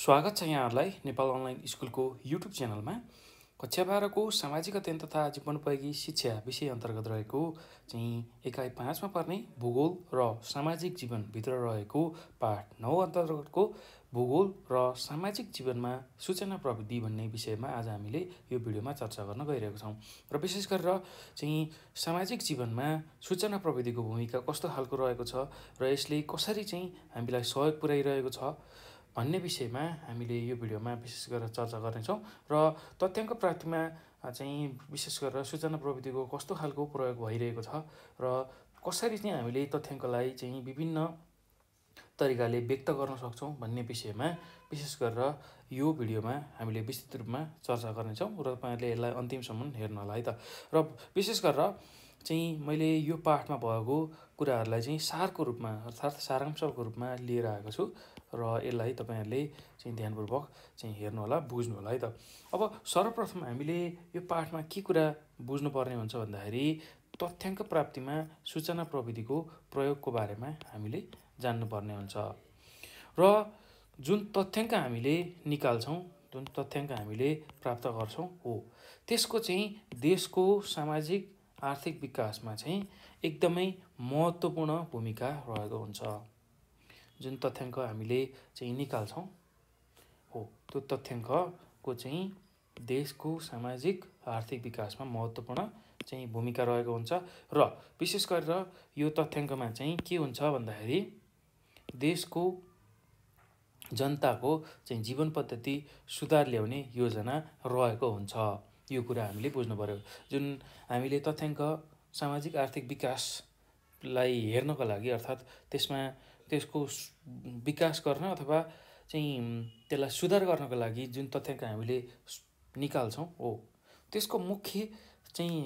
स्वागत छ यहाँहरूलाई नेपाल अनलाइन स्कुलको युट्युब च्यानलमा कक्षा बाह्रको सामाजिक अध्ययन तथा जीवनोपयोगी शिक्षा विषय अन्तर्गत रहेको चाहिँ एकाइ पाँचमा पर्ने भूगोल र सामाजिक जीवनभित्र रहेको पाठ नौ अन्तर्गतको भूगोल र सामाजिक जीवनमा सूचना प्रविधि भन्ने विषयमा आज हामीले यो भिडियोमा चर्चा गर्न गइरहेको छौँ र विशेष गरेर चाहिँ सामाजिक जीवनमा सूचना प्रविधिको भूमिका कस्तो खालको रहेको छ र यसले कसरी चाहिँ हामीलाई सहयोग पुर्याइरहेको छ भन्ने विषयमा हामीले यो भिडियोमा विशेष गरेर चर्चा गर्नेछौँ र तथ्याङ्क प्राप्तिमा चाहिँ विशेष गरेर सूचना प्रविधिको कस्तो खालको प्रयोग भइरहेको छ र कसरी चाहिँ हामीले तथ्याङ्कलाई चाहिँ विभिन्न तरिकाले व्यक्त गर्न सक्छौँ भन्ने विषयमा विशेष गरेर यो भिडियोमा हामीले विस्तृत रूपमा चर्चा गर्नेछौँ र तपाईँहरूले यसलाई अन्तिमसम्म हेर्नु होला है त र विशेष गरेर चाहिँ मैले यो पाठमा भएको कुराहरूलाई चाहिँ सारको रूपमा अर्थात् सारांशको रूपमा लिएर आएको छु र यसलाई तपाईँहरूले चाहिँ ध्यानपूर्वक चाहिँ हेर्नु होला बुझ्नु होला है त अब सर्वप्रथम हामीले यो पाठमा के कुरा बुझ्नुपर्ने हुन्छ भन्दाखेरि तथ्याङ्क प्राप्तिमा सूचना प्रविधिको प्रयोगको बारेमा हामीले जान्नुपर्ने हुन्छ र जुन तथ्याङ्क हामीले निकाल्छौँ जुन तथ्याङ्क हामीले प्राप्त गर्छौँ हो त्यसको चाहिँ देशको सामाजिक आर्थिक विकासमा चाहिँ एकदमै महत्त्वपूर्ण भूमिका रहेको हुन्छ जुन तथ्याङ्क हामीले चाहिँ निकाल्छौँ हो त्यो तथ्याङ्कको चाहिँ देशको सामाजिक आर्थिक विकासमा महत्त्वपूर्ण चाहिँ भूमिका रहेको हुन्छ र विशेष गरेर यो तथ्याङ्कमा चाहिँ के हुन्छ भन्दाखेरि देशको जनताको चाहिँ जीवन पद्धति सुधार ल्याउने योजना रहेको हुन्छ यो कुरा हामीले बुझ्नु पऱ्यो जुन हामीले तथ्याङ्क सामाजिक आर्थिक विकासलाई हेर्नको लागि अर्थात् त्यसमा त्यसको विकास गर्न अथवा चाहिँ त्यसलाई सुधार गर्नको लागि जुन तथ्याङ्क हामीले निकाल्छौँ हो त्यसको मुख्य चाहिँ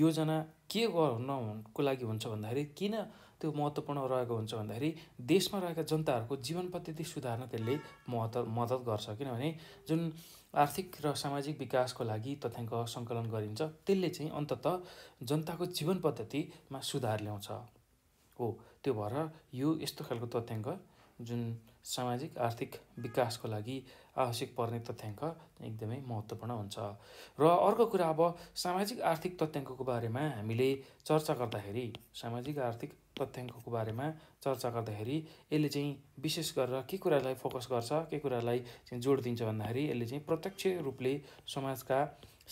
योजना के गर्नको लागि हुन्छ भन्दाखेरि किन त्यो महत्त्वपूर्ण रहेको हुन्छ भन्दाखेरि देशमा रहेका जनताहरूको जीवन पद्धति सुधार्न त्यसले महत्त्व मद्दत गर्छ किनभने जुन आर्थिक र सामाजिक विकासको लागि तथ्याङ्क सङ्कलन गरिन्छ त्यसले चाहिँ अन्तत जनताको जीवन पद्धतिमा सुधार ल्याउँछ हो त्यो भएर यो यस्तो खालको तथ्याङ्क जुन सामाजिक आर्थिक विकासको लागि आवश्यक पर्ने तथ्याङ्क एकदमै महत्त्वपूर्ण हुन्छ र अर्को कुरा अब सामाजिक आर्थिक तथ्याङ्कको बारेमा हामीले चर्चा गर्दाखेरि सामाजिक आर्थिक तथ्याङ्कको बारेमा चर्चा गर्दाखेरि यसले चाहिँ विशेष गरेर के कुरालाई फोकस गर्छ के कुरालाई चाहिँ जोड दिन्छ भन्दाखेरि यसले चाहिँ प्रत्यक्ष रूपले समाजका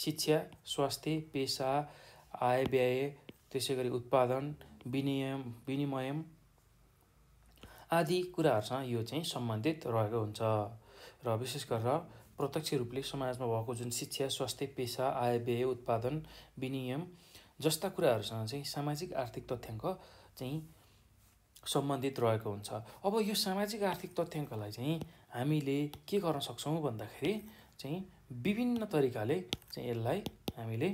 शिक्षा स्वास्थ्य पेसा आय व्यय त्यसै गरी उत्पादन विनियम विनिमयम आदि कुराहरूसँग यो चाहिँ सम्बन्धित रहेको हुन्छ र विशेष गरेर प्रत्यक्ष रूपले समाजमा भएको जुन शिक्षा स्वास्थ्य पेसा आय व्यय उत्पादन विनियम जस्ता कुराहरूसँग चाहिँ सामाजिक आर्थिक तथ्याङ्क चाहिँ सम्बन्धित रहेको हुन्छ अब यो सामाजिक आर्थिक तथ्याङ्कलाई चाहिँ हामीले के गर्न सक्छौँ भन्दाखेरि चाहिँ विभिन्न तरिकाले चाहिँ यसलाई हामीले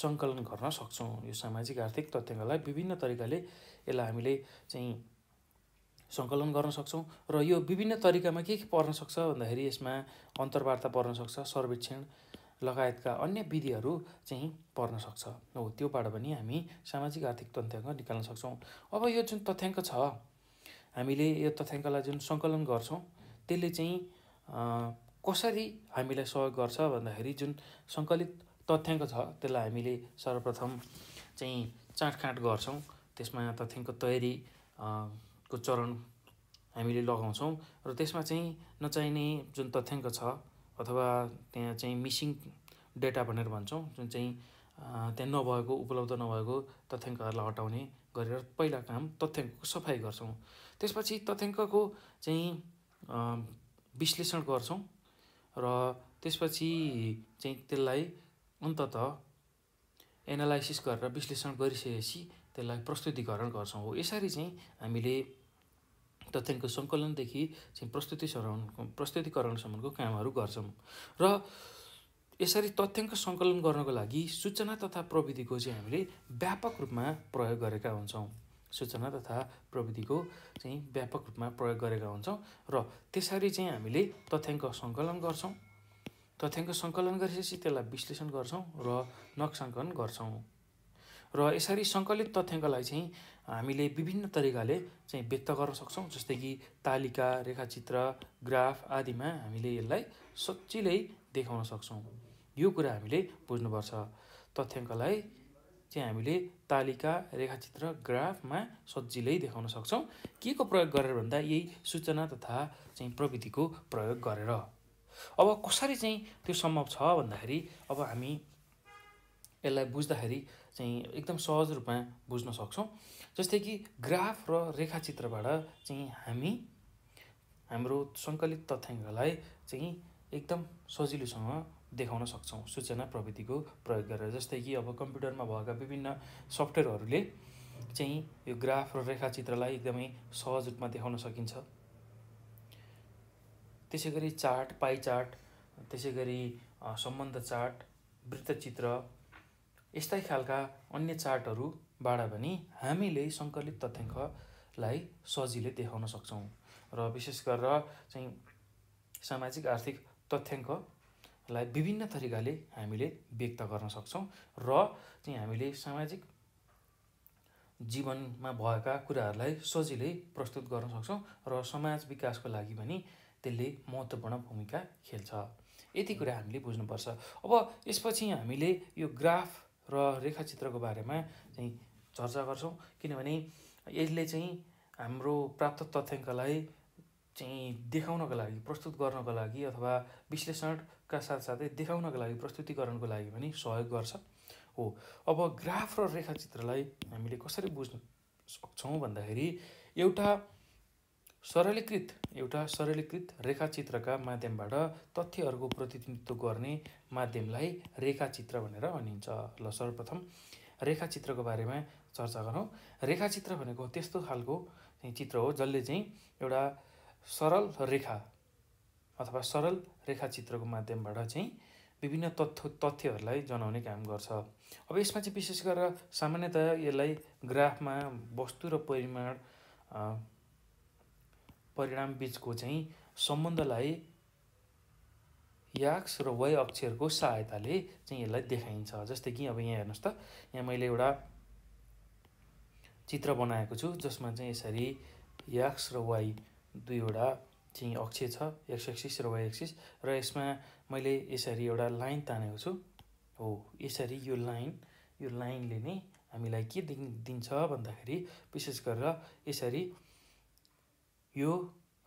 सङ्कलन गर्न सक्छौँ यो सामाजिक आर्थिक तथ्याङ्कलाई विभिन्न तरिकाले यसलाई हामीले चाहिँ सङ्कलन गर्न सक्छौँ र यो विभिन्न तरिकामा के के पर्न सक्छ भन्दाखेरि यसमा अन्तर्वार्ता पर्न सक्छ सर्वेक्षण लगायतका अन्य विधिहरू चाहिँ पर्न सक्छ हो त्योबाट पनि हामी सामाजिक आर्थिक तथ्याङ्क निकाल्न सक्छौँ अब यो जुन तथ्याङ्क छ हामीले यो तथ्याङ्कलाई जुन सङ्कलन गर्छौँ त्यसले चाहिँ कसरी हामीलाई सहयोग गर्छ भन्दाखेरि जुन सङ्कलित तथ्याङ्क छ त्यसलाई हामीले सर्वप्रथम चाहिँ चाँडकाँट गर्छौँ त्यसमा तथ्याङ्क तयारी को चरण हामीले लगाउँछौँ र त्यसमा चाहिँ नचाहिने जुन तथ्याङ्क छ अथवा त्यहाँ चाहिँ मिसिङ डेटा भनेर भन्छौँ जुन चाहिँ त्यहाँ नभएको उपलब्ध नभएको तथ्याङ्कहरूलाई हटाउने गरेर पहिला काम तथ्याङ्कको सफाइ गर्छौँ त्यसपछि तथ्याङ्कको चाहिँ विश्लेषण गर्छौँ र त्यसपछि चाहिँ त्यसलाई अन्तत एनालाइसिस गरेर विश्लेषण गरिसकेपछि त्यसलाई प्रस्तुतिकरण गर्छौँ हो यसरी चाहिँ हामीले तथ्याङ्क सङ्कलनदेखि चाहिँ प्रस्तुतिसरण प्रस्तुतिकरणसम्मको कामहरू गर्छौँ र यसरी तथ्याङ्क सङ्कलन गर्नको लागि सूचना तथा प्रविधिको चाहिँ हामीले व्यापक रूपमा प्रयोग गरेका हुन्छौँ सूचना तथा प्रविधिको चाहिँ व्यापक रूपमा प्रयोग गरेका हुन्छौँ र त्यसरी चाहिँ हामीले तथ्याङ्क सङ्कलन गर्छौँ तथ्याङ्क सङ्कलन गरेपछि त्यसलाई विश्लेषण गर्छौँ र नक्साङ्कन गर्छौँ र यसरी सङ्कलित तथ्याङ्कलाई चाहिँ हामीले विभिन्न तरिकाले चाहिँ व्यक्त गर्न सक्छौँ जस्तै कि तालिका रेखाचित्र ग्राफ आदिमा हामीले यसलाई सजिलै देखाउन सक्छौँ यो कुरा हामीले बुझ्नुपर्छ तथ्याङ्कलाई चाहिँ हामीले तालिका रेखाचित्र ग्राफमा सजिलै देखाउन सक्छौँ के को प्रयोग गरेर भन्दा यही सूचना तथा चाहिँ प्रविधिको प्रयोग गरेर अब कसरी चाहिँ त्यो सम्भव छ भन्दाखेरि अब हामी यसलाई बुझ्दाखेरि चाहिँ एकदम सहज रूपमा बुझ्न सक्छौँ जस्तै कि ग्राफ र रेखाचित्रबाट चाहिँ हामी हाम्रो सङ्कलित तथ्याङ्कलाई चाहिँ एकदम सजिलोसँग देखाउन सक्छौँ सूचना प्रविधिको प्रयोग गरेर जस्तै कि अब कम्प्युटरमा भएका विभिन्न सफ्टवेयरहरूले चाहिँ यो ग्राफ र रेखाचित्रलाई एकदमै सहज रूपमा देखाउन सकिन्छ त्यसै गरी चार्ट पाइ चार्ट त्यसै गरी सम्बन्ध चार्ट वृत्तचित्र यस्तै खालका अन्य चार्टहरूबाट पनि हामीले सङ्कलित तथ्याङ्कलाई सजिलै देखाउन सक्छौँ र विशेष गरेर चाहिँ सामाजिक आर्थिक तथ्याङ्कलाई विभिन्न तरिकाले हामीले व्यक्त गर्न सक्छौँ र चाहिँ हामीले सामाजिक जीवनमा भएका कुराहरूलाई सजिलै प्रस्तुत गर्न सक्छौँ र समाज विकासको लागि पनि त्यसले महत्त्वपूर्ण भूमिका खेल्छ यति कुरा हामीले बुझ्नुपर्छ अब यसपछि हामीले यो ग्राफ र रेखाचित्रको बारेमा चाहिँ चर्चा गर्छौँ किनभने यसले चाहिँ हाम्रो प्राप्त तथ्याङ्कलाई चाहिँ देखाउनको लागि प्रस्तुत गर्नको लागि अथवा विश्लेषणका साथसाथै देखाउनको लागि प्रस्तुतिकरणको लागि पनि सहयोग गर्छ हो अब ग्राफ र रेखाचित्रलाई हामीले कसरी बुझ्न सक्छौँ भन्दाखेरि एउटा सरलीकृत एउटा सरलीकृत रेखाचित्रका माध्यमबाट तथ्यहरूको प्रतिनिधित्व गर्ने माध्यमलाई रेखाचित्र भनेर भनिन्छ ल सर्वप्रथम रेखाचित्रको बारेमा चर्चा गरौँ रेखाचित्र भनेको त्यस्तो खालको चित्र हो जसले चाहिँ एउटा सरल रेखा अथवा सरल रेखाचित्रको माध्यमबाट चाहिँ विभिन्न तथ्य तथ्यहरूलाई जनाउने काम गर्छ अब यसमा चाहिँ विशेष गरेर सामान्यतया यसलाई ग्राफमा वस्तु र परिमाण परिणाम परिणामबिचको चाहिँ सम्बन्धलाई याक्स र वाइ अक्षरको सहायताले चाहिँ यसलाई देखाइन्छ जस्तै कि अब यहाँ हेर्नुहोस् त यहाँ मैले एउटा चित्र बनाएको छु जसमा चाहिँ यसरी याक्स र वाइ दुईवटा चाहिँ अक्षर छ एक्स एक्सिस र वाइ एक्सिस र यसमा मैले यसरी एउटा लाइन तानेको छु हो यसरी यो लाइन यो लाइनले नै हामीलाई के दिन्छ भन्दाखेरि विशेष गरेर यसरी यो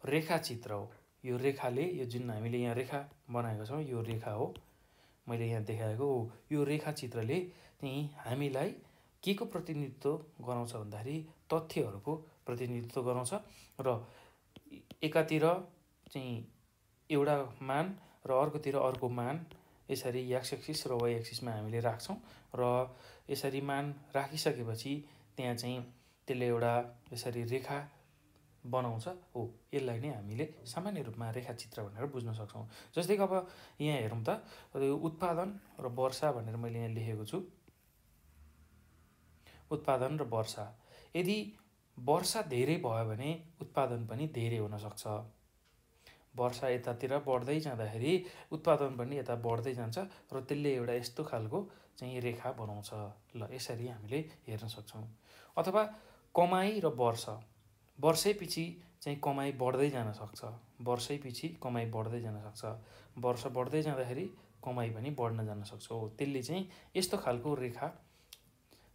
रेखाचित्र हो यो रेखाले यो जुन हामीले यहाँ रेखा बनाएको छौँ यो रेखा हो मैले यहाँ देखाएको हो यो रेखाचित्रले चाहिँ हामीलाई के को प्रतिनिधित्व गराउँछ भन्दाखेरि तथ्यहरूको प्रतिनिधित्व गराउँछ र एकातिर चाहिँ एउटा मान र अर्कोतिर अर्को मान यसरी एक्स एक्सिस र वाइ एक्सिसमा हामीले राख्छौँ र यसरी मान राखिसकेपछि त्यहाँ चाहिँ त्यसले एउटा यसरी रेखा बनाउँछ हो यसलाई नै हामीले सामान्य रूपमा रेखाचित्र भनेर बुझ्न सक्छौँ जस्तै अब यहाँ हेरौँ त उत्पादन र वर्षा भनेर मैले यहाँ लेखेको छु उत्पादन र वर्षा यदि वर्षा धेरै भयो भने उत्पादन पनि धेरै हुनसक्छ वर्षा यतातिर बढ्दै जाँदाखेरि उत्पादन पनि यता बढ्दै जान्छ र त्यसले एउटा यस्तो खालको चाहिँ रेखा बनाउँछ ल यसरी हामीले हेर्न सक्छौँ अथवा कमाई र वर्षा वर्षैपछि चाहिँ कमाइ बढ्दै जान सक्छ वर्षैपछि कमाइ बढ्दै जान सक्छ वर्ष बढ्दै जाँदाखेरि कमाइ पनि बढ्न जान सक्छ हो त्यसले चाहिँ यस्तो खालको रेखा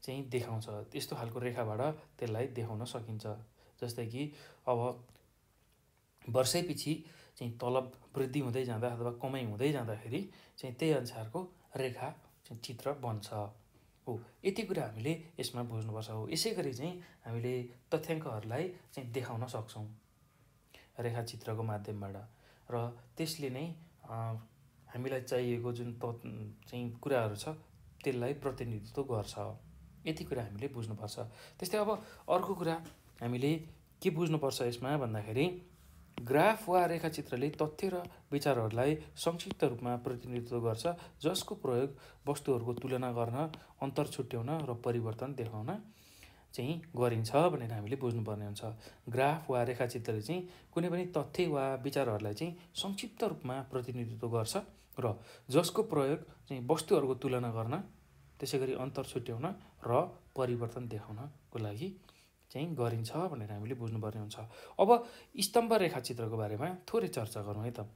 चाहिँ देखाउँछ यस्तो खालको रेखाबाट त्यसलाई देखाउन सकिन्छ जस्तै कि अब वर्षैपछि चाहिँ तलब वृद्धि हुँदै जाँदा अथवा कमाइ हुँदै जाँदाखेरि चाहिँ त्यही अनुसारको रेखा चाहिँ चित्र बन्छ हो यति कुरा हामीले यसमा बुझ्नुपर्छ हो यसै गरी चाहिँ हामीले तथ्याङ्कहरूलाई चाहिँ देखाउन सक्छौँ रेखाचित्रको माध्यमबाट र त्यसले नै हामीलाई चाहिएको जुन त चाहिँ कुराहरू छ त्यसलाई प्रतिनिधित्व गर्छ यति कुरा हामीले बुझ्नुपर्छ त्यस्तै अब अर्को कुरा हामीले के बुझ्नुपर्छ यसमा भन्दाखेरि ग्राफ वा रेखाचित्रले तथ्य र विचारहरूलाई संक्षिप्त रूपमा प्रतिनिधित्व गर्छ जसको प्रयोग वस्तुहरूको तुलना गर्न अन्तर छुट्याउन र परिवर्तन देखाउन चाहिँ गरिन्छ भनेर हामीले बुझ्नुपर्ने हुन्छ ग्राफ वा रेखाचित्रले चाहिँ कुनै पनि तथ्य वा विचारहरूलाई चाहिँ संक्षिप्त रूपमा प्रतिनिधित्व गर्छ र जसको प्रयोग चाहिँ वस्तुहरूको तुलना गर्न त्यसै गरी अन्तर छुट्याउन र परिवर्तन देखाउनको लागि चाहिँ गरिन्छ भनेर हामीले बुझ्नुपर्ने हुन्छ अब स्तम्भ रेखाचित्रको बारेमा थोरै चर्चा गरौँ है त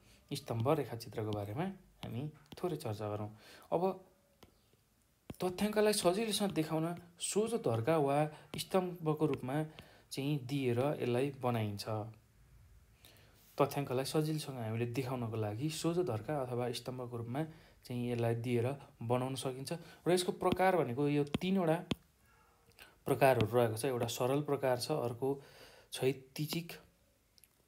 स्तम्भ रेखाचित्रको बारेमा हामी थोरै चर्चा गरौँ अब तथ्याङ्कलाई सजिलोसँग देखाउन सोझो धर्का वा स्तम्भको रूपमा चाहिँ दिएर यसलाई बनाइन्छ तथ्याङ्कलाई सजिलोसँग हामीले देखाउनको लागि सोझो धर्का अथवा स्तम्भको रूपमा चाहिँ यसलाई दिएर बनाउन सकिन्छ र यसको प्रकार भनेको यो तिनवटा प्रकारहरू रहेको छ एउटा सरल प्रकार छ अर्को क्षैतिजिक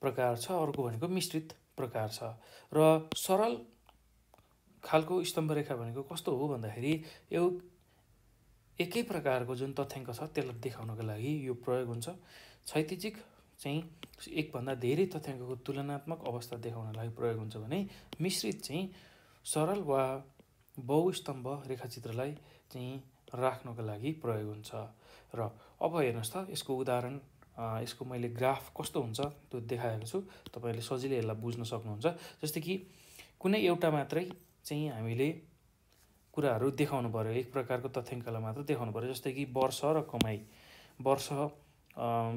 प्रकार छ अर्को भनेको मिश्रित प्रकार छ र सरल खालको स्तम्भरेखा भनेको कस्तो हो भन्दाखेरि यो एकै प्रकारको जुन तथ्याङ्क छ त्यसलाई देखाउनको लागि यो प्रयोग हुन्छ क्षैतिजिक चाहिँ एकभन्दा धेरै तथ्याङ्कको तुलनात्मक अवस्था देखाउनको लागि प्रयोग हुन्छ भने मिश्रित चाहिँ सरल वा बहुस्तम्भ रेखाचित्रलाई चाहिँ राख्नको लागि प्रयोग हुन्छ र अब हेर्नुहोस् त यसको उदाहरण यसको मैले ग्राफ कस्तो हुन्छ त्यो देखाएको छु तपाईँले सजिलै यसलाई बुझ्न सक्नुहुन्छ जस्तै कि कुनै एउटा मात्रै चाहिँ हामीले कुराहरू देखाउनु पऱ्यो एक प्रकारको तथ्याङ्कलाई मात्र देखाउनु पऱ्यो जस्तै कि वर्ष र कमाई वर्ष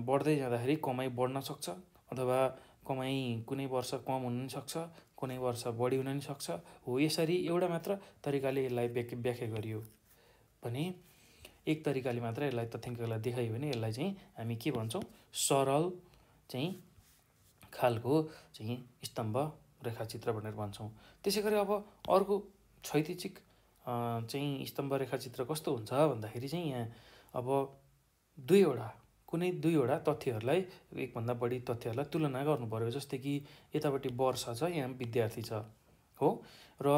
बढ्दै जाँदाखेरि कमाई बढ्न सक्छ अथवा कमाई कुनै वर्ष कम हुन सक्छ कुनै वर्ष बढी हुन नि सक्छ हो यसरी एउटा मात्र तरिकाले यसलाई व्याख्या व्याख्या गरियो भने एक तरिकाले मात्र यसलाई तथ्याङ्कलाई देखायो भने यसलाई चाहिँ हामी के भन्छौँ सरल चाहिँ खालको चाहिँ स्तम्भ रेखाचित्र भनेर भन्छौँ त्यसै गरी अब अर्को क्षैतिचिक चाहिँ स्तम्भ रेखाचित्र कस्तो हुन्छ भन्दाखेरि चाहिँ यहाँ अब दुईवटा कुनै दुईवटा तथ्यहरूलाई एकभन्दा बढी तथ्यहरूलाई तुलना गर्नु पऱ्यो जस्तै कि यतापट्टि वर्ष छ यहाँ विद्यार्थी छ हो र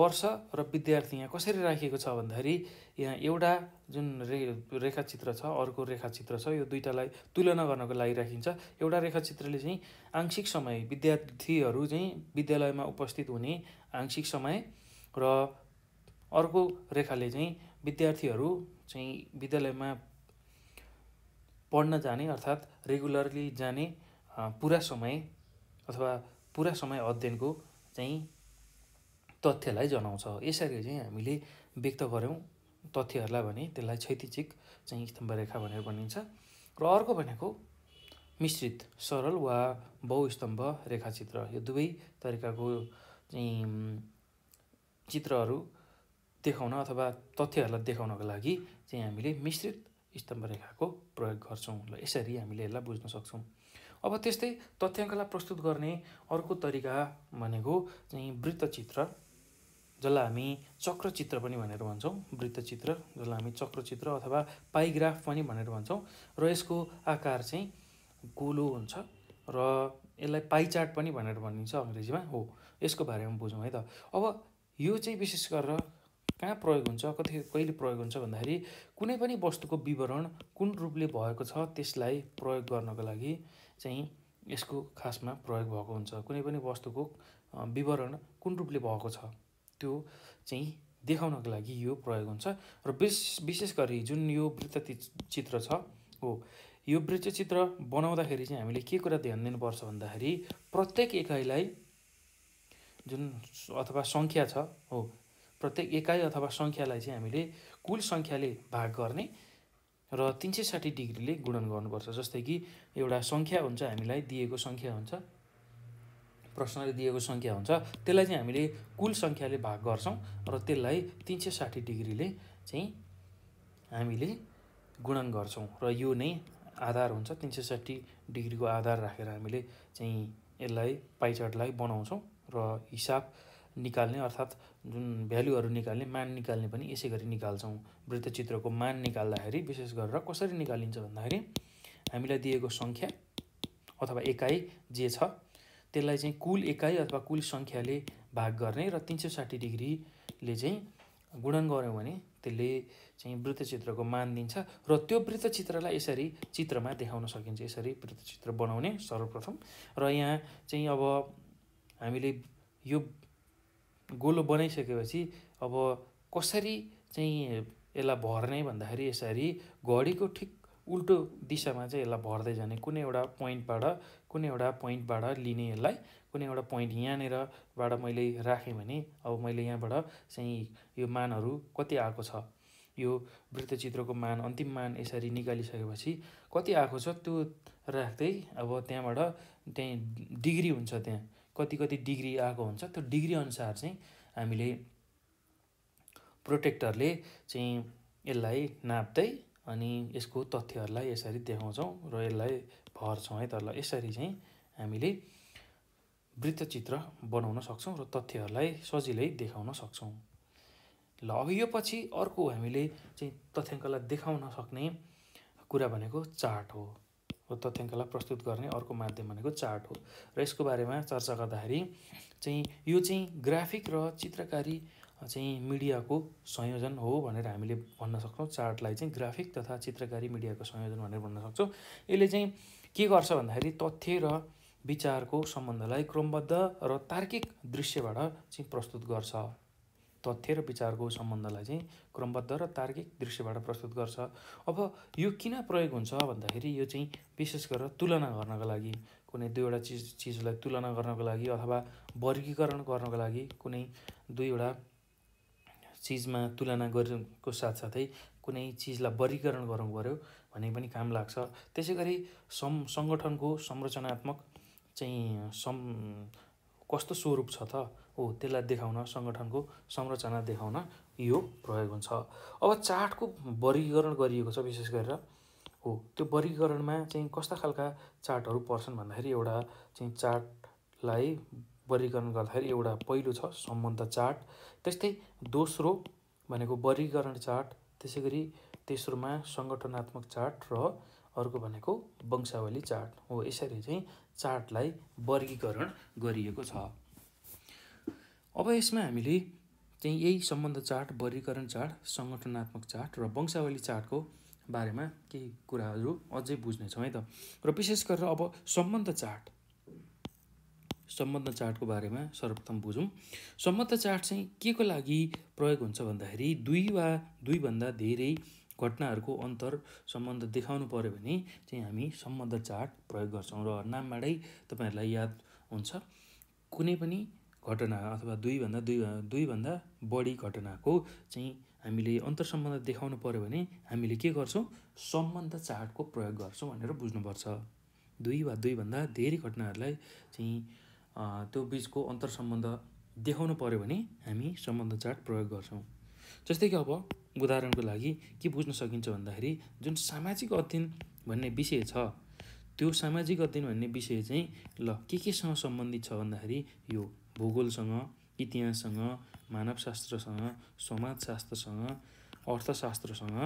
वर्ष र विद्यार्थी यहाँ कसरी राखिएको छ भन्दाखेरि यहाँ एउटा जुन रे रेखाचित्र छ अर्को रेखाचित्र छ यो दुइटालाई तुलना गर्नको लागि राखिन्छ एउटा रेखाचित्रले चाहिँ आंशिक समय विद्यार्थीहरू चाहिँ विद्यालयमा उपस्थित हुने आंशिक समय र अर्को रेखाले चाहिँ विद्यार्थीहरू चाहिँ विद्यालयमा पढ्न जाने अर्थात् रेगुलरली जाने पुरा समय अथवा पुरा समय अध्ययनको चाहिँ तथ्यलाई जनाउँछ यसरी चाहिँ हामीले व्यक्त गऱ्यौँ तथ्यहरूलाई भने त्यसलाई क्षैतिचिक चाहिँ स्तम्भ रेखा भनेर भनिन्छ र अर्को भनेको मिश्रित सरल वा बहुस्तम्भ रेखाचित्र यो दुवै तरिकाको चाहिँ चित्रहरू देखाउन अथवा तथ्यहरूलाई देखाउनको लागि चाहिँ हामीले मिश्रित स्तम्भ प्रयोग गर्छौँ ल यसरी हामीले यसलाई बुझ्न सक्छौँ अब त्यस्तै तथ्याङ्कलाई प्रस्तुत गर्ने अर्को तरिका भनेको चाहिँ वृत्तचित्र जसलाई हामी चक्रचित्र पनि भनेर भन्छौँ वृत्तचित्र जसलाई हामी चक्रचित्र अथवा पाइग्राफ पनि भनेर भन्छौँ र यसको आकार चाहिँ गोलो हुन्छ र यसलाई पाइचार्ट पनि भनेर भनिन्छ अङ्ग्रेजीमा हो यसको बारेमा बुझौँ है त अब यो चाहिँ विशेष गरेर कहाँ प्रयोग हुन्छ कति कहिले प्रयोग हुन्छ भन्दाखेरि कुनै पनि वस्तुको विवरण कुन रूपले भएको छ त्यसलाई प्रयोग गर्नको लागि चाहिँ यसको खासमा प्रयोग भएको हुन्छ कुनै पनि वस्तुको विवरण कुन रूपले भएको छ त्यो चाहिँ देखाउनको लागि यो प्रयोग हुन्छ र विशेष विशेष गरी जुन यो वृत्त चित्र छ हो यो वृत्त वृत्तचित्र बनाउँदाखेरि चाहिँ हामीले के कुरा ध्यान दिनुपर्छ भन्दाखेरि प्रत्येक एकाइलाई जुन अथवा सङ्ख्या छ हो प्रत्येक एकाइ अथवा सङ्ख्यालाई चाहिँ हामीले कुल सङ्ख्याले भाग गर्ने र तिन सय साठी डिग्रीले गुणन गर्नुपर्छ जस्तै कि एउटा सङ्ख्या हुन्छ हामीलाई दिएको सङ्ख्या हुन्छ प्रश्नले दिएको सङ्ख्या हुन्छ त्यसलाई चाहिँ हामीले कुल सङ्ख्याले भाग गर्छौँ र त्यसलाई तिन सय साठी डिग्रीले चाहिँ हामीले गुणन गर्छौँ र यो नै आधार हुन्छ तिन सय साठी डिग्रीको आधार राखेर हामीले चाहिँ यसलाई पाइचार्टलाई बनाउँछौँ र हिसाब निकाल्ने अर्थात् जुन भ्यालुहरू निकाल्ने मान निकाल्ने पनि यसै गरी निकाल्छौँ वृत्तचित्रको मान निकाल्दाखेरि विशेष गरेर कसरी निकालिन्छ भन्दाखेरि हामीलाई दिएको सङ्ख्या अथवा एकाइ जे छ त्यसलाई चाहिँ कुल एकाइ अथवा कुल सङ्ख्याले भाग गर्ने र तिन सय साठी डिग्रीले चाहिँ गुणन गऱ्यौँ भने त्यसले चाहिँ वृत्तचित्रको मान दिन्छ र त्यो वृत्तचित्रलाई यसरी चित्रमा देखाउन सकिन्छ यसरी वृत्तचित्र बनाउने सर्वप्रथम र यहाँ चाहिँ अब हामीले यो गोलो बनाइसकेपछि अब कसरी चाहिँ यसलाई भर्ने भन्दाखेरि यसरी घडीको ठिक उल्टो दिशामा चाहिँ यसलाई भर्दै जाने कुनै एउटा पोइन्टबाट कुनै एउटा पोइन्टबाट लिने यसलाई कुनै एउटा पोइन्ट यहाँनिरबाट मैले राखेँ भने अब मैले यहाँबाट चाहिँ यो मानहरू कति आएको छ यो वृत्तचित्रको मान अन्तिम मान यसरी निकालिसकेपछि कति आएको छ त्यो राख्दै अब त्यहाँबाट त्यहीँ डिग्री हुन्छ त्यहाँ कति कति डिग्री आएको हुन्छ त्यो डिग्री अनुसार चाहिँ हामीले प्रोटेक्टरले चाहिँ यसलाई नाप्दै अनि यसको तथ्यहरूलाई यसरी देखाउँछौँ र यसलाई भर्छौँ है तर यसरी चाहिँ हामीले वृत्तचित्र बनाउन सक्छौँ र तथ्यहरूलाई सजिलै देखाउन सक्छौँ ल अब यो पछि अर्को हामीले चाहिँ तथ्याङ्कलाई देखाउन सक्ने कुरा भनेको चार्ट हो को तथ्याङ्कलाई प्रस्तुत गर्ने अर्को माध्यम भनेको चार्ट हो र यसको बारेमा चर्चा गर्दाखेरि चाहिँ यो चाहिँ ग्राफिक र चित्रकारी चाहिँ मिडियाको संयोजन हो भनेर हामीले भन्न सक्छौँ चार्टलाई चाहिँ ग्राफिक तथा चित्रकारी मिडियाको संयोजन भनेर भन्न सक्छौँ यसले चाहिँ के गर्छ भन्दाखेरि तथ्य र विचारको सम्बन्धलाई क्रमबद्ध र तार्किक दृश्यबाट चाहिँ प्रस्तुत गर्छ तथ्य र विचारको सम्बन्धलाई चाहिँ क्रमबद्ध र तार्किक दृश्यबाट प्रस्तुत गर्छ अब यो किन प्रयोग हुन्छ भन्दाखेरि यो चाहिँ विशेष गरेर तुलना गर्नको लागि कुनै दुईवटा चिज चिजलाई तुलना गर्नको लागि अथवा वर्गीकरण गर्नको लागि कुनै दुईवटा चिजमा तुलना गरेको साथसाथै कुनै चिजलाई वर्गीकरण गर्नु पऱ्यो भन्ने पनि काम लाग्छ त्यसै गरी सङ्गठनको संरचनात्मक चाहिँ सम् कस्तो स्वरूप छ त हो त्यसलाई देखाउन सङ्गठनको संरचना देखाउन यो प्रयोग हुन्छ अब चार्टको वर्गीकरण गरिएको छ विशेष गरेर हो त्यो वर्गीकरणमा चाहिँ कस्ता खालका चार्टहरू पर्छन् भन्दाखेरि एउटा चाहिँ चार्टलाई वर्गीकरण गर्दाखेरि एउटा पहिलो छ सम्बन्ध चार्ट त्यस्तै दोस्रो भनेको वर्गीकरण चार्ट त्यसै गरी तेस्रोमा सङ्गठनात्मक चार्ट र अर्को भनेको वंशावली चार्ट हो यसरी चाहिँ चार्टलाई वर्गीकरण गरिएको छ अब यसमा हामीले चाहिँ यही सम्बन्ध चार्ट वर्गीकरण चार्ट सङ्गठनात्मक चार्ट र वंशावली चार्टको बारेमा केही कुराहरू अझै बुझ्नेछौँ है त र विशेष गरेर अब सम्बन्ध चार्ट सम्बन्ध चार्टको बारेमा सर्वप्रथम बुझौँ सम्बन्ध चार्ट चाहिँ के को लागि प्रयोग हुन्छ भन्दाखेरि दुई वा दुईभन्दा धेरै घटनाहरूको अन्तर सम्बन्ध देखाउनु पऱ्यो भने चाहिँ हामी सम्बन्ध चार्ट प्रयोग गर्छौँ र नामबाटै तपाईँहरूलाई याद हुन्छ कुनै पनि घटना अथवा दुईभन्दा दुई दुईभन्दा बढी घटनाको चाहिँ हामीले अन्तर सम्बन्ध देखाउनु पऱ्यो भने हामीले के गर्छौँ सम्बन्ध चार्टको प्रयोग गर्छौँ भनेर बुझ्नुपर्छ दुई वा दुईभन्दा धेरै घटनाहरूलाई चाहिँ त्यो बिचको अन्तर सम्बन्ध देखाउनु पऱ्यो भने हामी सम्बन्ध चार्ट प्रयोग गर्छौँ जस्तै कि अब उदाहरणको लागि के बुझ्न सकिन्छ भन्दाखेरि जुन सामाजिक अध्ययन भन्ने विषय छ त्यो सामाजिक अध्ययन भन्ने विषय चाहिँ ल के केसँग सम्बन्धित छ भन्दाखेरि यो भूगोलसँग इतिहाससँग मानवशास्त्रसँग समाजशास्त्रसँग अर्थशास्त्रसँग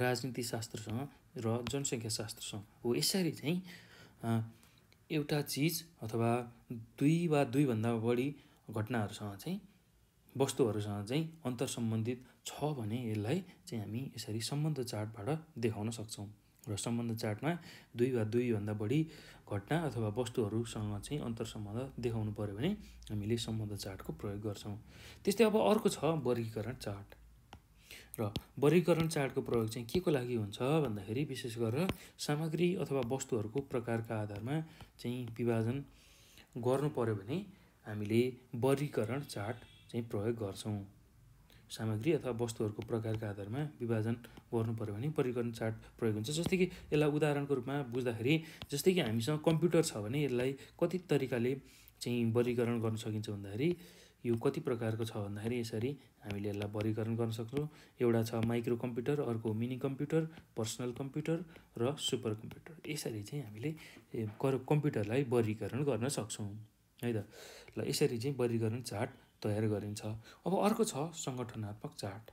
राजनीतिशास्त्रसँग र जनसङ्ख्याशास्त्रसँग हो यसरी चाहिँ एउटा चिज अथवा दुई वा दुईभन्दा बढी घटनाहरूसँग चाहिँ वस्तुहरूसँग चाहिँ अन्तर सम्बन्धित छ भने यसलाई चाहिँ हामी यसरी सम्बन्ध चार्टबाट देखाउन सक्छौँ र सम्बन्ध चार्टमा दुई वा दुईभन्दा बढी घटना अथवा वस्तुहरूसँग चाहिँ अन्तर सम्बन्ध देखाउनु पऱ्यो भने हामीले सम्बन्ध चार्टको प्रयोग गर्छौँ त्यस्तै अब अर्को छ वर्गीकरण चार्ट र वर्गीकरण चार्टको प्रयोग चाहिँ के को लागि हुन्छ भन्दाखेरि विशेष गरेर सामग्री अथवा वस्तुहरूको प्रकारका आधारमा चाहिँ विभाजन गर्नु पऱ्यो भने हामीले वर्गीकरण चार्ट चाहिँ प्रयोग गर्छौँ सामग्री अथवा वस्तुहरूको प्रकारका आधारमा विभाजन गर्नु पऱ्यो भने वर्गीकरण चार्ट प्रयोग हुन्छ जस्तै कि यसलाई उदाहरणको रूपमा बुझ्दाखेरि जस्तै कि हामीसँग कम्प्युटर छ भने यसलाई कति तरिकाले चाहिँ वर्गीकरण गर्न सकिन्छ भन्दाखेरि यो कति प्रकारको छ भन्दाखेरि यसरी हामीले यसलाई वर्गीकरण गर्न सक्छौँ एउटा छ माइक्रो कम्प्युटर अर्को मिनी कम्प्युटर पर्सनल कम्प्युटर र सुपर कम्प्युटर यसरी चाहिँ हामीले कम्प्युटरलाई वर्गीकरण गर्न सक्छौँ है त ल यसरी चाहिँ वर्गीकरण चार्ट तयार गरिन्छ अब अर्को छ सङ्गठनात्मक चार्ट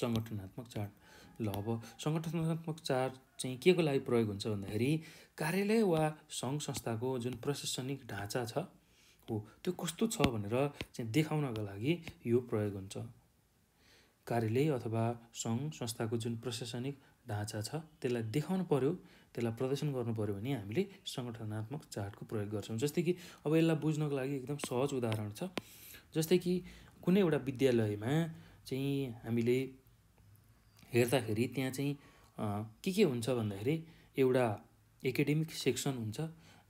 सङ्गठनात्मक चार्ट ल अब सङ्गठनात्मक चार्ट चाहिँ के को लागि प्रयोग हुन्छ भन्दाखेरि कार्यालय वा सङ्घ संस्थाको जुन प्रशासनिक ढाँचा छ हो त्यो कस्तो छ भनेर चाहिँ देखाउनको लागि यो प्रयोग हुन्छ कार्यालय अथवा सङ्घ संस्थाको जुन प्रशासनिक ढाँचा छ त्यसलाई देखाउनु पऱ्यो त्यसलाई प्रदर्शन गर्नु पऱ्यो भने हामीले सङ्गठनात्मक चार्टको प्रयोग गर्छौँ जस्तै कि अब यसलाई बुझ्नको लागि एकदम सहज उदाहरण छ जस्तै कि कुनै एउटा विद्यालयमा चाहिँ हामीले हेर्दाखेरि त्यहाँ चाहिँ के के हुन्छ भन्दाखेरि एउटा एकाडेमिक सेक्सन हुन्छ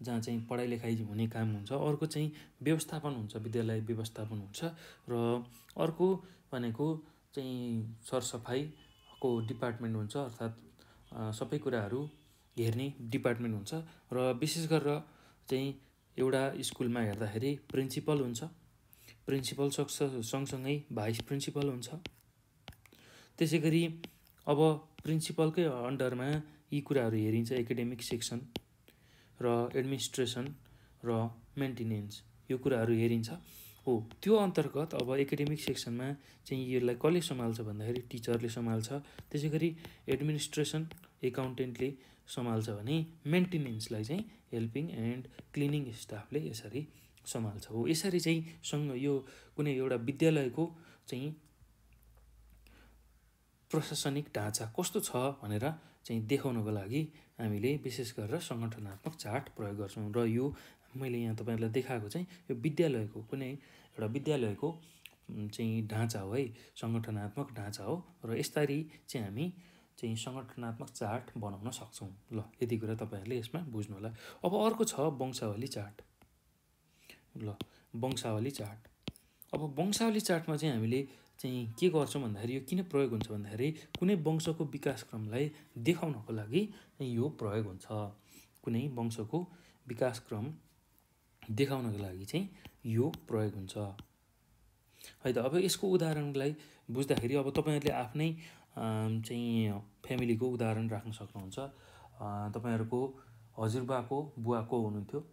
जहाँ चाहिँ पढाइ लेखाइ हुने काम हुन्छ अर्को चाहिँ व्यवस्थापन हुन्छ विद्यालय व्यवस्थापन हुन्छ र अर्को भनेको चाहिँ सरसफाइको डिपार्टमेन्ट हुन्छ अर्थात् सबै कुराहरू हेर्ने डिपार्टमेन्ट हुन्छ र विशेष गरेर चाहिँ एउटा स्कुलमा हेर्दाखेरि प्रिन्सिपल हुन्छ प्रिन्सिपल सँगसँगै भाइस प्रिन्सिपल हुन्छ त्यसै गरी अब प्रिन्सिपलकै अन्डरमा यी कुराहरू हेरिन्छ एकाडेमिक सेक्सन र एडमिनिस्ट्रेसन र मेन्टेनेन्स यो कुराहरू हेरिन्छ हो त्यो अन्तर्गत अब एकाडेमिक सेक्सनमा चाहिँ यसलाई कसले सम्हाल्छ भन्दाखेरि टिचरले सम्हाल्छ त्यसै गरी एडमिनिस्ट्रेसन एकाउन्टेन्टले सम्हाल्छ भने मेन्टेनेन्सलाई चाहिँ हेल्पिङ एन्ड क्लिनिङ स्टाफले यसरी सम्हाल्छ हो यसरी चाहिँ सँग यो कुनै एउटा विद्यालयको चाहिँ प्रशासनिक ढाँचा कस्तो छ भनेर चाहिँ देखाउनको लागि हामीले विशेष गरेर सङ्गठनात्मक चार्ट प्रयोग गर्छौँ र यो मैले यहाँ तपाईँहरूलाई देखाएको चाहिँ यो विद्यालयको कुनै एउटा विद्यालयको चाहिँ ढाँचा हो है सङ्गठनात्मक ढाँचा हो र यसरी चाहिँ हामी चाहिँ सङ्गठनात्मक चार्ट बनाउन सक्छौँ ल यति कुरा तपाईँहरूले यसमा बुझ्नु होला अब अर्को छ वंशावली चार्ट ल वंशावली चार्ट अब वंशावली चार्टमा चाहिँ हामीले चाहिँ के गर्छौँ भन्दाखेरि यो किन प्रयोग हुन्छ भन्दाखेरि कुनै वंशको विकासक्रमलाई देखाउनको लागि यो प्रयोग हुन्छ कुनै वंशको विकासक्रम देखाउनको लागि चाहिँ यो प्रयोग हुन्छ है त अब यसको उदाहरणलाई बुझ्दाखेरि अब तपाईँहरूले आफ्नै चाहिँ फ्यामिलीको उदाहरण राख्न सक्नुहुन्छ तपाईँहरूको हजुरबाको बुवा को हुनुहुन्थ्यो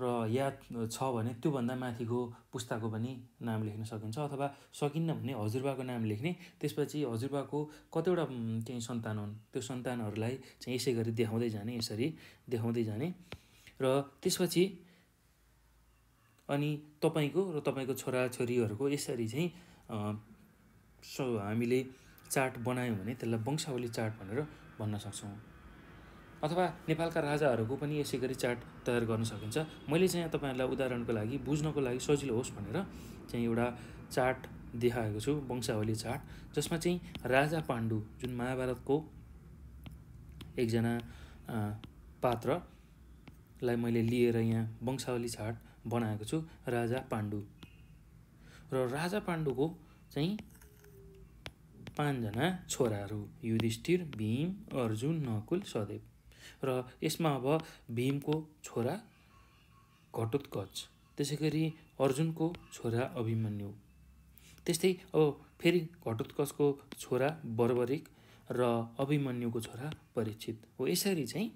र याद छ भने त्योभन्दा माथिको पुस्ताको पनि नाम लेख्न सकिन्छ अथवा सकिन्न भने हजुरबाको नाम लेख्ने त्यसपछि हजुरबाको कतिवटा चाहिँ सन्तान हुन् त्यो सन्तानहरूलाई चाहिँ यसै गरी देखाउँदै जाने यसरी देखाउँदै जाने र त्यसपछि अनि तपाईँको र तपाईँको छोराछोरीहरूको यसरी चाहिँ हामीले चाट बनायौँ भने त्यसलाई वंशावली चाट भनेर भन्न सक्छौँ अथवा नेपालका राजाहरूको पनि यसै गरी चाट तयार गर्न सकिन्छ मैले चाहिँ यहाँ तपाईँहरूलाई उदाहरणको लागि बुझ्नको लागि सजिलो होस् भनेर चाहिँ एउटा चाट देखाएको छु वंशावली चार्ट जसमा चाहिँ राजा पाण्डु जुन महाभारतको एकजना पात्र लाई मैले लिएर यहाँ वंशावली छाट बनाएको छु राजा पाण्डु र राजा पाण्डुको चाहिँ पाँचजना छोराहरू युधिष्ठिर भीम अर्जुन नकुल सदैव र यसमा अब भीमको छोरा घटोत्कच त्यसै गरी अर्जुनको छोरा अभिमन्यु त्यस्तै अब फेरि घटोत्कचको छोरा बर्बरिक र अभिमन्युको छोरा परीक्षित हो यसरी चाहिँ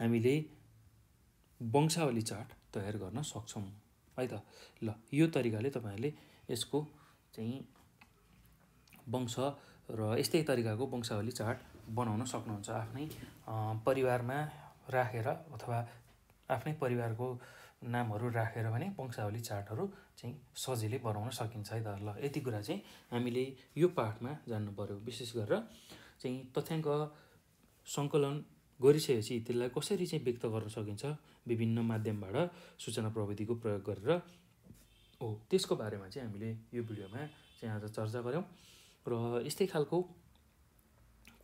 हामीले वंशावली चार्ट तयार गर्न सक्छौँ है त ल यो तरिकाले तपाईँहरूले यसको चाहिँ वंश र यस्तै तरिकाको वंशावली चार्ट बनाउन सक्नुहुन्छ आफ्नै परिवारमा राखेर अथवा आफ्नै परिवारको नामहरू राखेर भने वंशावली चार्टहरू चाहिँ सजिलै बनाउन सकिन्छ है त ल यति कुरा चाहिँ हामीले यो पाठमा जान्नु पऱ्यो विशेष गरेर चाहिँ तथ्याङ्क सङ्कलन गरिसकेपछि त्यसलाई कसरी चाहिँ व्यक्त गर्न सकिन्छ विभिन्न माध्यमबाट सूचना प्रविधिको प्रयोग गरेर हो त्यसको बारेमा चाहिँ हामीले यो भिडियोमा चाहिँ आज चर्चा गऱ्यौँ र यस्तै खालको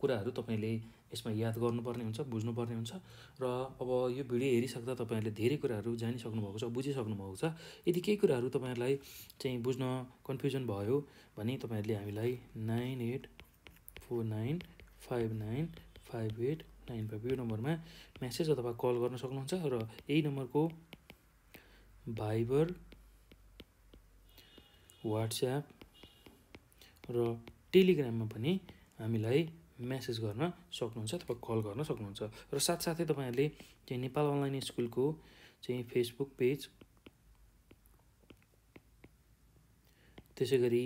कुराहरू तपाईँले यसमा याद गर्नुपर्ने हुन्छ बुझ्नुपर्ने हुन्छ र अब यो भिडियो हेरिसक्दा तपाईँहरूले धेरै कुराहरू भएको छ बुझिसक्नु भएको छ यदि केही कुराहरू तपाईँहरूलाई चाहिँ बुझ्न कन्फ्युजन भयो भने तपाईँहरूले हामीलाई nine eight four nine five nine five eight nine five यो नम्बरमा म्यासेज अथवा कल गर्न सक्नुहुन्छ र यही नम्बरको भाइबर वाट्सएप र टेलिग्राममा पनि हामीलाई म्यासेज गर्न सक्नुहुन्छ अथवा कल गर्न सक्नुहुन्छ र साथसाथै तपाईँहरूले चाहिँ नेपाल अनलाइन स्कुलको चाहिँ फेसबुक पेज त्यसै गरी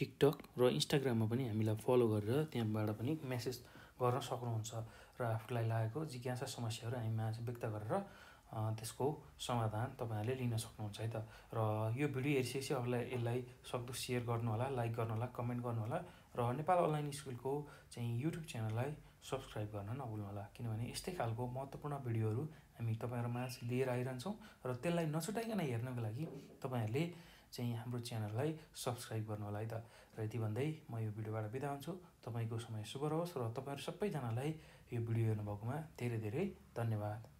टिकटक र इन्स्टाग्राममा पनि हामीलाई फलो गरेर त्यहाँबाट पनि म्यासेज गर्न सक्नुहुन्छ र आफूलाई लागेको जिज्ञासा समस्याहरू हामीमा व्यक्त गरेर त्यसको समाधान तपाईँहरूले लिन सक्नुहुन्छ है त र यो भिडियो हेरिसकेपछि अरूलाई यसलाई सक्दो सेयर गर्नुहोला लाइक गर्नुहोला कमेन्ट गर्नुहोला र नेपाल अनलाइन स्कुलको चाहिँ युट्युब च्यानललाई सब्सक्राइब गर्न नभुल्नुहोला किनभने यस्तै खालको महत्त्वपूर्ण भिडियोहरू हामी तपाईँहरूमा लिएर आइरहन्छौँ र त्यसलाई नछुटाइकन हेर्नको लागि तपाईँहरूले चाहिँ हाम्रो च्यानललाई सब्सक्राइब गर्नु होला है त र यति भन्दै म यो भिडियोबाट बिदा हुन्छु तपाईँको समय शुभ रहोस् र तपाईँहरू सबैजनालाई यो भिडियो हेर्नुभएकोमा धेरै धेरै धन्यवाद